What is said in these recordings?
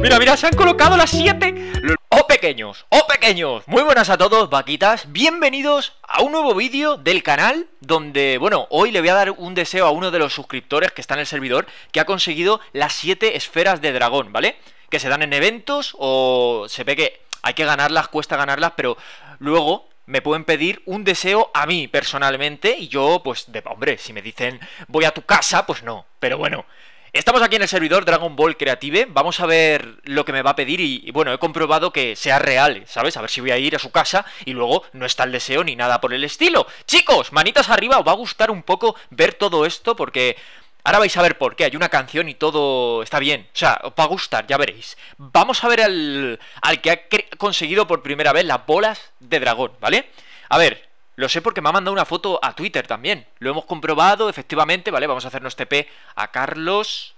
Mira, mira, se han colocado las 7. ¡Oh, pequeños! ¡O oh, pequeños! Muy buenas a todos, vaquitas. Bienvenidos a un nuevo vídeo del canal donde, bueno, hoy le voy a dar un deseo a uno de los suscriptores que está en el servidor que ha conseguido las 7 esferas de dragón, ¿vale? Que se dan en eventos o se ve que hay que ganarlas, cuesta ganarlas, pero luego me pueden pedir un deseo a mí personalmente y yo, pues, de, hombre, si me dicen voy a tu casa, pues no. Pero bueno, Estamos aquí en el servidor Dragon Ball Creative, vamos a ver lo que me va a pedir y, bueno, he comprobado que sea real, ¿sabes? A ver si voy a ir a su casa y luego no está el deseo ni nada por el estilo. Chicos, manitas arriba, os va a gustar un poco ver todo esto porque ahora vais a ver por qué, hay una canción y todo está bien, o sea, os va a gustar, ya veréis. Vamos a ver al, al que ha conseguido por primera vez las bolas de dragón, ¿vale? A ver, lo sé porque me ha mandado una foto a Twitter también. Lo hemos comprobado, efectivamente. Vale, vamos a hacernos TP a Carlos.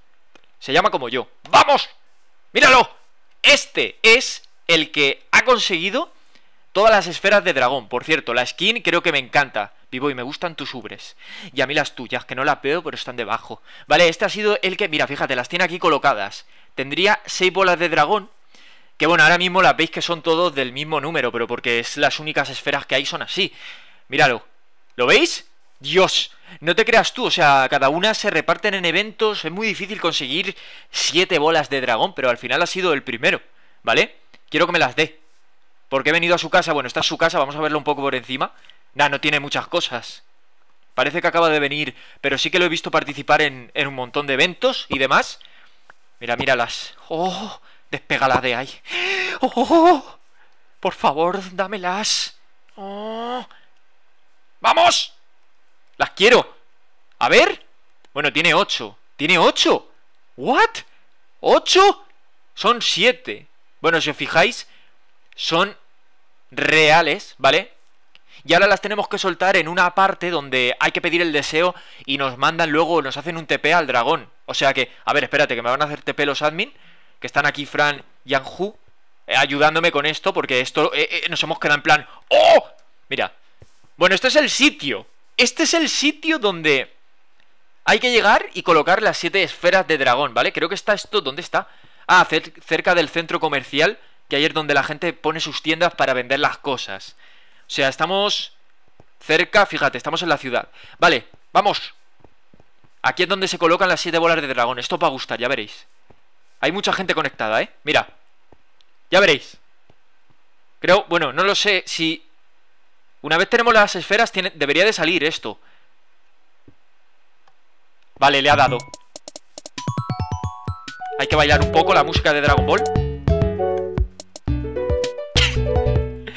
Se llama como yo. ¡Vamos! ¡Míralo! Este es el que ha conseguido todas las esferas de dragón. Por cierto, la skin creo que me encanta. Vivo y me gustan tus ubres. Y a mí las tuyas, que no las veo, pero están debajo. Vale, este ha sido el que... Mira, fíjate, las tiene aquí colocadas. Tendría seis bolas de dragón. Que bueno, ahora mismo las veis que son todos del mismo número, pero porque es las únicas esferas que hay son así. Míralo. ¿Lo veis? Dios. No te creas tú, o sea, cada una se reparten en eventos, es muy difícil conseguir siete bolas de dragón, pero al final ha sido el primero, ¿vale? Quiero que me las dé. Porque he venido a su casa, bueno, está en su casa, vamos a verlo un poco por encima. Nada, no tiene muchas cosas. Parece que acaba de venir, pero sí que lo he visto participar en, un montón de eventos y demás. Mira, míralas. ¡Oh! Despegalas de ahí. ¡Oh! Por favor, dámelas. ¡Oh! ¡Vamos! Las quiero. A ver. Bueno, tiene 8. ¿Tiene 8? ¿What? ¿8? Son 7. Bueno, si os fijáis, son reales, ¿vale? Y ahora las tenemos que soltar en una parte donde hay que pedir el deseo y nos mandan luego, nos hacen un TP al dragón. O sea que, a ver, espérate, que me van a hacer TP los admin, que están aquí Fran y Anju, eh, ayudándome con esto, porque esto eh, eh, nos hemos quedado en plan... ¡Oh! Mira, bueno, este es el sitio. Este es el sitio donde hay que llegar y colocar las siete esferas de dragón, ¿vale? Creo que está esto, ¿dónde está? Ah, cerca del centro comercial, que ahí es donde la gente pone sus tiendas para vender las cosas. O sea, estamos cerca, fíjate, estamos en la ciudad. Vale, vamos. Aquí es donde se colocan las siete bolas de dragón. Esto va a gustar, ya veréis. Hay mucha gente conectada, ¿eh? Mira. Ya veréis. Creo, bueno, no lo sé si una vez tenemos las esferas, tiene... debería de salir esto. Vale, le ha dado. Hay que bailar un poco la música de Dragon Ball.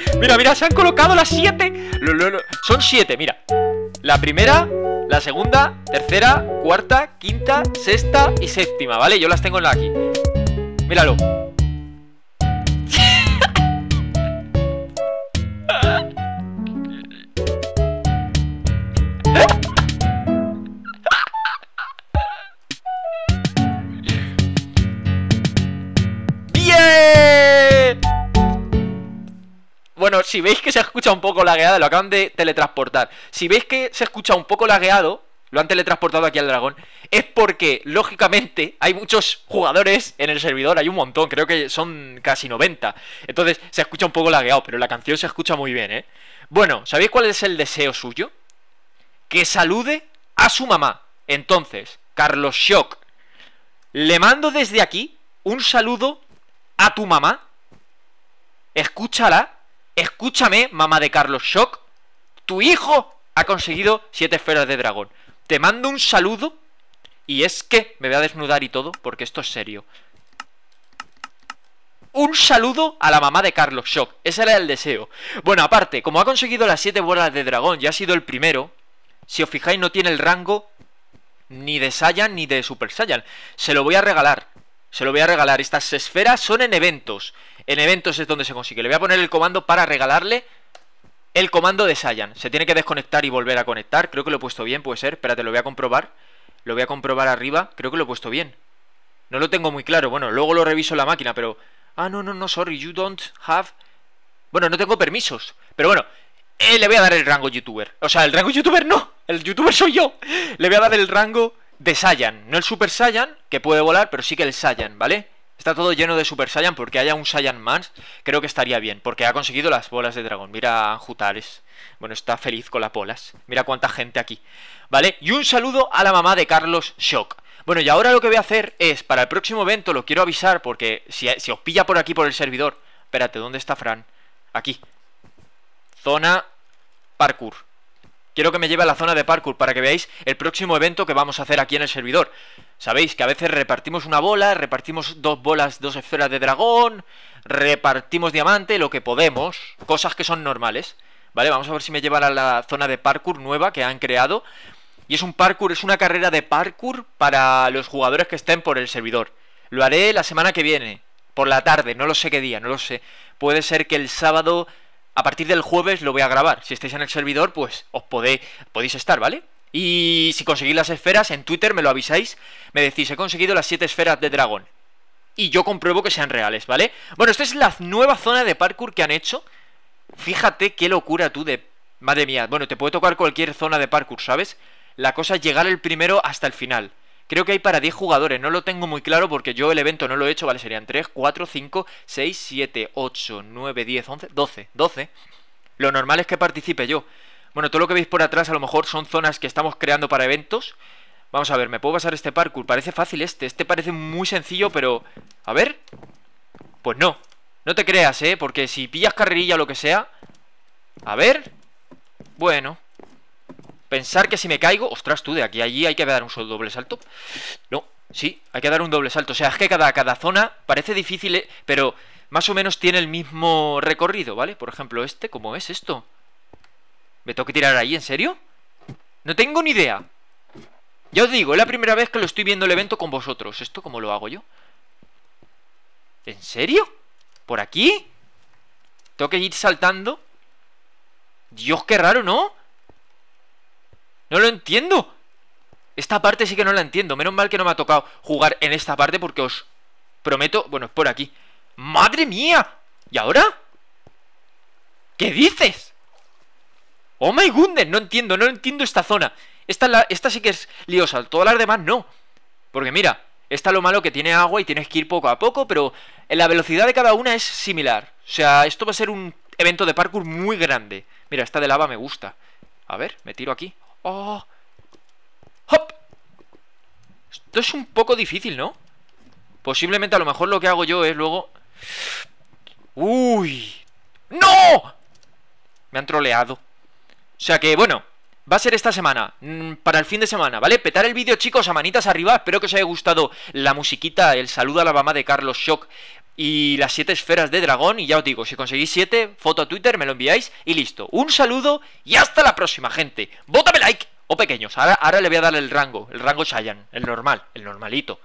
mira, mira, se han colocado las siete. Son siete, mira. La primera, la segunda, tercera, cuarta, quinta, sexta y séptima, ¿vale? Yo las tengo en la aquí. Míralo. si veis que se escucha un poco lagueado, lo acaban de teletransportar. Si veis que se escucha un poco lagueado, lo han teletransportado aquí al dragón, es porque, lógicamente, hay muchos jugadores en el servidor, hay un montón, creo que son casi 90. Entonces, se escucha un poco lagueado, pero la canción se escucha muy bien, ¿eh? Bueno, ¿sabéis cuál es el deseo suyo? Que salude a su mamá. Entonces, Carlos Shock, le mando desde aquí un saludo a tu mamá. Escúchala Escúchame, mamá de Carlos Shock. Tu hijo ha conseguido siete esferas de dragón. Te mando un saludo. Y es que me voy a desnudar y todo, porque esto es serio. Un saludo a la mamá de Carlos Shock. Ese era el deseo. Bueno, aparte, como ha conseguido las siete bolas de dragón y ha sido el primero, si os fijáis no tiene el rango ni de Saiyan ni de Super Saiyan. Se lo voy a regalar. Se lo voy a regalar. Estas esferas son en eventos. En eventos es donde se consigue. Le voy a poner el comando para regalarle el comando de Saiyan. Se tiene que desconectar y volver a conectar. Creo que lo he puesto bien, puede ser. Espérate, lo voy a comprobar. Lo voy a comprobar arriba. Creo que lo he puesto bien. No lo tengo muy claro. Bueno, luego lo reviso en la máquina, pero... Ah, no, no, no, sorry. You don't have... Bueno, no tengo permisos. Pero bueno, eh, le voy a dar el rango youtuber. O sea, el rango youtuber no. El youtuber soy yo. Le voy a dar el rango de Saiyan. No el Super Saiyan, que puede volar, pero sí que el Saiyan, ¿vale? Está todo lleno de Super Saiyan porque haya un Saiyan Man. creo que estaría bien, porque ha conseguido las bolas de dragón. Mira a Bueno, está feliz con las bolas. Mira cuánta gente aquí. ¿Vale? Y un saludo a la mamá de Carlos Shock. Bueno, y ahora lo que voy a hacer es, para el próximo evento, lo quiero avisar, porque si, si os pilla por aquí, por el servidor... Espérate, ¿dónde está Fran? Aquí. Zona parkour quiero que me lleve a la zona de parkour para que veáis el próximo evento que vamos a hacer aquí en el servidor. Sabéis que a veces repartimos una bola, repartimos dos bolas, dos esferas de dragón, repartimos diamante, lo que podemos, cosas que son normales. ¿Vale? Vamos a ver si me llevan a la zona de parkour nueva que han creado. Y es un parkour, es una carrera de parkour para los jugadores que estén por el servidor. Lo haré la semana que viene, por la tarde, no lo sé qué día, no lo sé. Puede ser que el sábado a partir del jueves lo voy a grabar. Si estáis en el servidor, pues os podéis, podéis estar, ¿vale? Y si conseguís las esferas, en Twitter me lo avisáis, me decís, he conseguido las 7 esferas de dragón. Y yo compruebo que sean reales, ¿vale? Bueno, esta es la nueva zona de parkour que han hecho. Fíjate qué locura tú de... Madre mía, bueno, te puede tocar cualquier zona de parkour, ¿sabes? La cosa es llegar el primero hasta el final. Creo que hay para 10 jugadores, no lo tengo muy claro porque yo el evento no lo he hecho, vale, serían 3, 4, 5, 6, 7, 8, 9, 10, 11, 12, 12. Lo normal es que participe yo. Bueno, todo lo que veis por atrás a lo mejor son zonas que estamos creando para eventos. Vamos a ver, ¿me puedo pasar este parkour? Parece fácil este, este parece muy sencillo, pero... A ver... Pues no, no te creas, ¿eh? Porque si pillas carrerilla o lo que sea... A ver... Bueno, Pensar que si me caigo, ostras tú, de aquí a allí hay que dar un solo doble salto. No, sí, hay que dar un doble salto. O sea, es que cada, cada zona parece difícil, eh, pero más o menos tiene el mismo recorrido, ¿vale? Por ejemplo, este, ¿cómo es esto? ¿Me tengo que tirar ahí, en serio? No tengo ni idea. Ya os digo, es la primera vez que lo estoy viendo el evento con vosotros. ¿Esto cómo lo hago yo? ¿En serio? ¿Por aquí? ¿Tengo que ir saltando? Dios, qué raro, ¿no? No lo entiendo. Esta parte sí que no la entiendo. Menos mal que no me ha tocado jugar en esta parte porque os prometo... Bueno, es por aquí. ¡Madre mía! ¿Y ahora? ¿Qué dices? ¡Oh my goodness! No entiendo, no entiendo esta zona. Esta, la, esta sí que es liosa. Todas las demás no. Porque mira, está lo malo que tiene agua y tienes que ir poco a poco, pero la velocidad de cada una es similar. O sea, esto va a ser un evento de parkour muy grande. Mira, esta de lava me gusta. A ver, me tiro aquí. ¡Oh! ¡Hop! Esto es un poco difícil, ¿no? Posiblemente a lo mejor lo que hago yo es luego... ¡Uy! ¡No! Me han troleado. O sea que, bueno, va a ser esta semana, mm, para el fin de semana, ¿vale? Petar el vídeo, chicos, a manitas arriba. Espero que os haya gustado la musiquita, el saludo a la mamá de Carlos Shock, y las siete esferas de dragón. Y ya os digo, si conseguís siete, foto a Twitter, me lo enviáis y listo. Un saludo y hasta la próxima, gente. ¡Vótame like o oh, pequeños. Ahora, ahora le voy a dar el rango, el rango Shayan, el normal, el normalito.